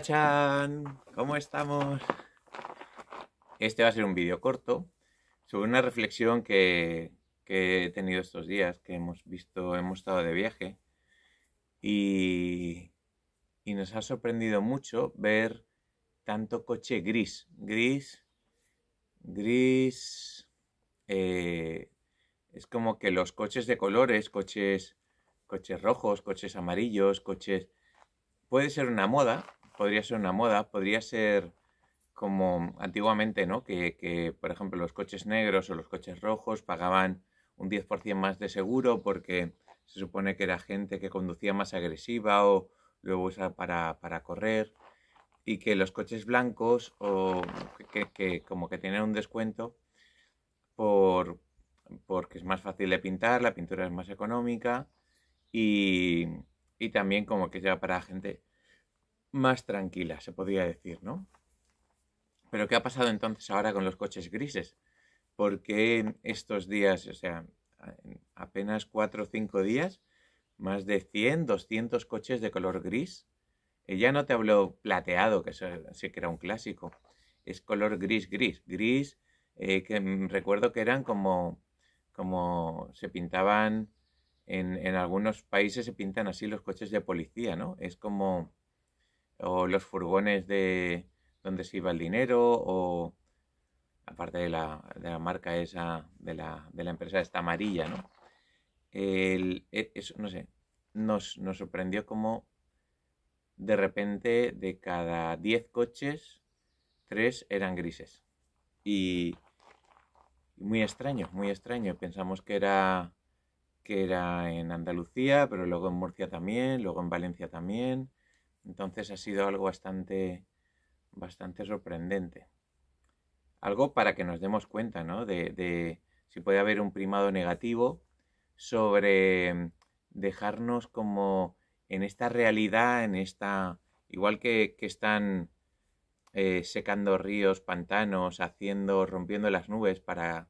chan! ¿Cómo estamos? Este va a ser un vídeo corto sobre una reflexión que, he tenido estos días, que hemos visto, hemos estado de viaje y, nos ha sorprendido mucho ver tanto coche gris, gris, gris... Eh, es como que los coches de colores, coches, coches rojos, coches amarillos, coches... Puede ser una moda, podría ser una moda, podría ser como antiguamente, ¿no? Que, por ejemplo los coches negros o los coches rojos pagaban un 10% más de seguro porque se supone que era gente que conducía más agresiva o luego usaba para, correr y que los coches blancos o que, como que tienen un descuento porque es más fácil de pintar, la pintura es más económica y, también como que ya para gente más tranquila, se podría decir, ¿no? Pero ¿qué ha pasado entonces ahora con los coches grises? Porque estos días, o sea, apenas cuatro o cinco días, más de 100, 200 coches de color gris? Eh, ya no te hablo plateado, que eso sí que era un clásico. Es color gris, gris, gris, eh, que mm, recuerdo que eran como, como se pintaban en, en algunos países, se pintan así los coches de policía, ¿no? Es como o los furgones de donde se iba el dinero, o aparte de la, marca esa, de la, empresa esta amarilla, ¿no? E, eso, no sé, nos, sorprendió como de repente de cada 10 coches, tres eran grises. Y muy extraño, muy extraño. Pensamos que era, que era en Andalucía, pero luego en Murcia también, luego en Valencia también. Entonces ha sido algo bastante, bastante sorprendente. Algo para que nos demos cuenta, ¿no? De, si puede haber un primado negativo sobre dejarnos como en esta realidad, en esta... Igual que, que están eh, secando ríos, pantanos, haciendo, rompiendo las nubes para,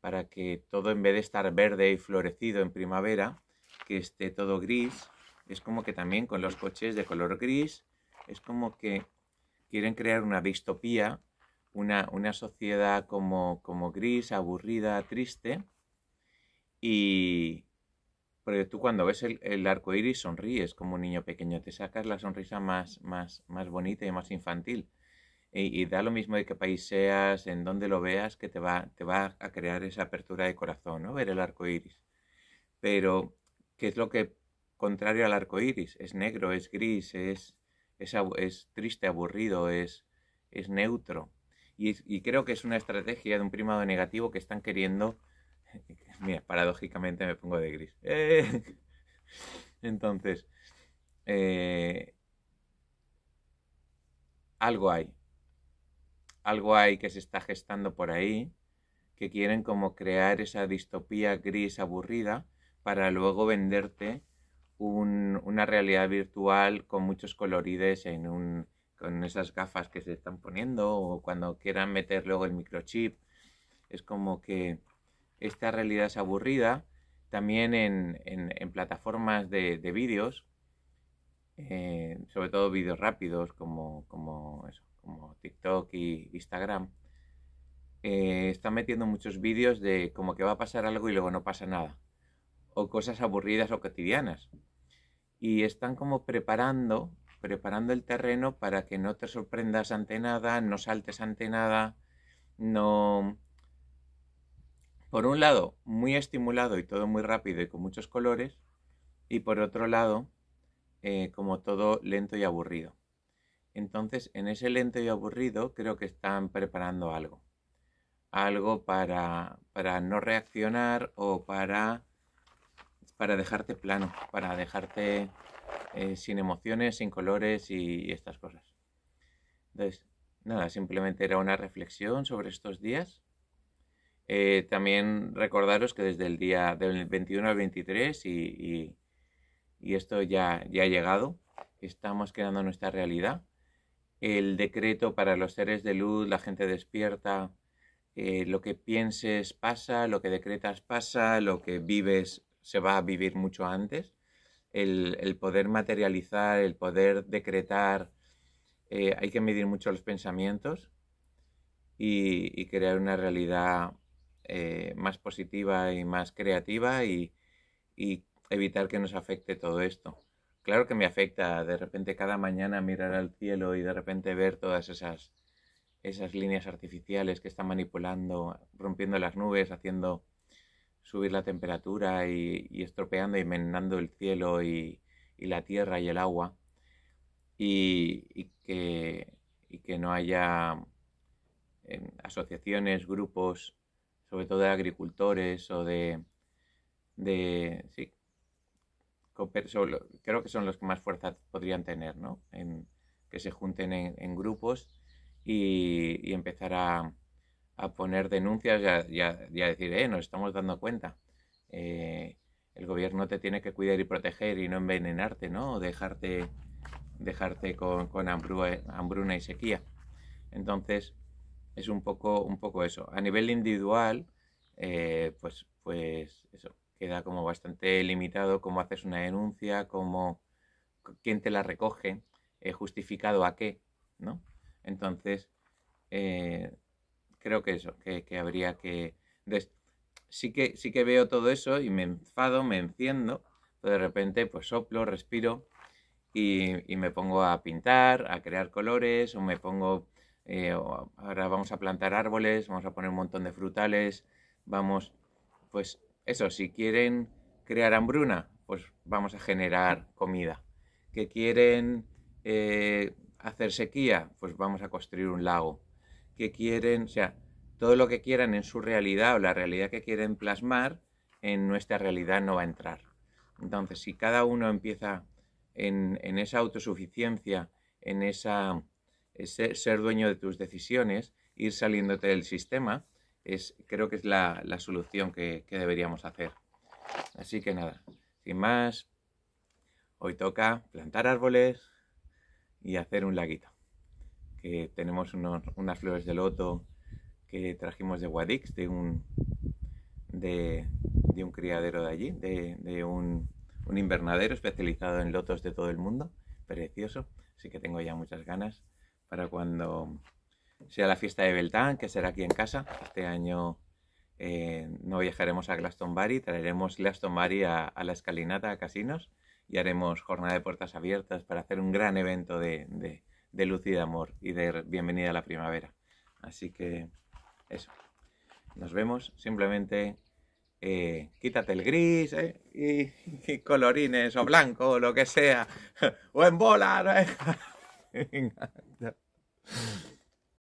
para que todo en vez de estar verde y florecido en primavera, que esté todo gris, es como que también con los coches de color gris, es como que quieren crear una distopía, una, una sociedad como, como gris, aburrida, triste. Y pero tú cuando ves el, arco iris sonríes como un niño pequeño, te sacas la sonrisa más, más, más bonita y más infantil. Y, da lo mismo de qué país seas, en donde lo veas, que te va, te va a crear esa apertura de corazón, ¿no? Ver el arco iris. Pero, ¿qué es lo que contrario al arco iris. Es negro, es gris, es, triste, aburrido, es, es neutro. Y, creo que es una estrategia de un primado negativo que están queriendo. Mira, paradójicamente me pongo de gris. Entonces, eh, algo hay. Algo hay que se está gestando por ahí, que quieren como crear esa distopía gris aburrida para luego venderte una realidad virtual con muchos colorides en un, con esas gafas que se están poniendo o cuando quieran meter luego el microchip. Es como que esta realidad es aburrida. También en, plataformas de, vídeos, eh, sobre todo vídeos rápidos como, como, TikTok y Instagram, eh, están metiendo muchos vídeos de como que va a pasar algo y luego no pasa nada. O cosas aburridas o cotidianas y están como preparando, preparando el terreno para que no te sorprendas ante nada, no saltes ante nada, no... Por un lado, muy estimulado y todo muy rápido y con muchos colores, y por otro lado, eh, como todo lento y aburrido. Entonces, en ese lento y aburrido creo que están preparando algo. Algo para no reaccionar o para para dejarte plano, para dejarte eh, sin emociones, sin colores y, estas cosas. Entonces, nada, simplemente era una reflexión sobre estos días. Eh, también recordaros que desde el día del 21 al 23 y, esto ya, ya ha llegado, estamos creando nuestra realidad. El decreto para los seres de luz, la gente despierta, eh, lo que pienses pasa, lo que decretas pasa, lo que vives se va a vivir mucho antes. El, poder materializar, el poder decretar, eh, hay que medir mucho los pensamientos y, crear una realidad eh, más positiva y más creativa y, y evitar que nos afecte todo esto. Claro que me afecta de repente cada mañana mirar al cielo y de repente ver todas esas esas líneas artificiales que están manipulando, rompiendo las nubes, haciendo subir la temperatura y, estropeando y menando el cielo y, la tierra y el agua y, que, no haya em, asociaciones, grupos, sobre todo de agricultores o de... sí, creo que son los que más fuerza podrían tener, ¿no? que se junten en, grupos y empezar a, a poner denuncias y a, decir, eh, nos estamos dando cuenta. Eh, el gobierno te tiene que cuidar y proteger y no envenenarte, ¿no? O dejarte, dejarte con, hambruna y sequía. Entonces, es un poco, un poco eso. A nivel individual, eh, pues, pues eso, queda como bastante limitado cómo haces una denuncia, cómo, quién te la recoge, eh, justificado a qué, ¿no? Entonces, creo que eso, que, que habría que... Sí que... Sí que veo todo eso y me enfado, me enciendo, pero de repente pues soplo, respiro y, me pongo a pintar, a crear colores o me pongo... Eh, ahora vamos a plantar árboles, vamos a poner un montón de frutales, vamos, pues eso, si quieren crear hambruna, pues vamos a generar comida. Que quieren eh, hacer sequía, pues vamos a construir un lago que quieren, o sea, todo lo que quieran en su realidad o la realidad que quieren plasmar, en nuestra realidad no va a entrar. Entonces, si cada uno empieza en, esa autosuficiencia, en esa, ese, ser dueño de tus decisiones, ir saliéndote del sistema, es, creo que es la, solución que, deberíamos hacer. Así que nada, sin más, hoy toca plantar árboles y hacer un laguito que tenemos unas flores de loto que trajimos de Guadix, de un, de, un criadero de allí, de, un, invernadero especializado en lotos de todo el mundo, precioso, así que tengo ya muchas ganas para cuando sea la fiesta de Beltán, que será aquí en casa, este año eh, no viajaremos a Glastonbury, traeremos Glastonbury a, a, la escalinata, a casinos, y haremos jornada de puertas abiertas para hacer un gran evento de de luz de amor y de bienvenida a la primavera. Así que eso. Nos vemos. Simplemente eh, quítate el gris eh, y, colorines o blanco o lo que sea. o en bola. ¿no?